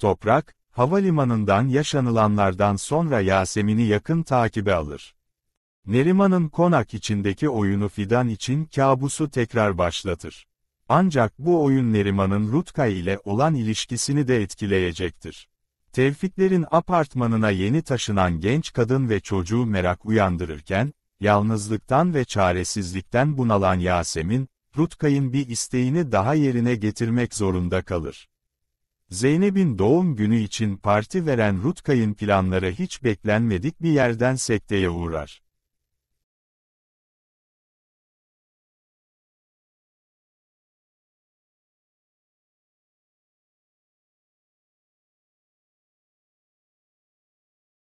Toprak, havalimanından yaşanılanlardan sonra Yasemin'i yakın takibe alır. Neriman'ın konak içindeki oyunu Fidan için kabusu tekrar başlatır. Ancak bu oyun Neriman'ın Rutka ile olan ilişkisini de etkileyecektir. Tevfiklerin apartmanına yeni taşınan genç kadın ve çocuğu merak uyandırırken, yalnızlıktan ve çaresizlikten bunalan Yasemin, Rutkay'ın bir isteğini daha yerine getirmek zorunda kalır. Zeynep'in doğum günü için parti veren Rutkay'ın planlara hiç beklenmedik bir yerden sekteye uğrar.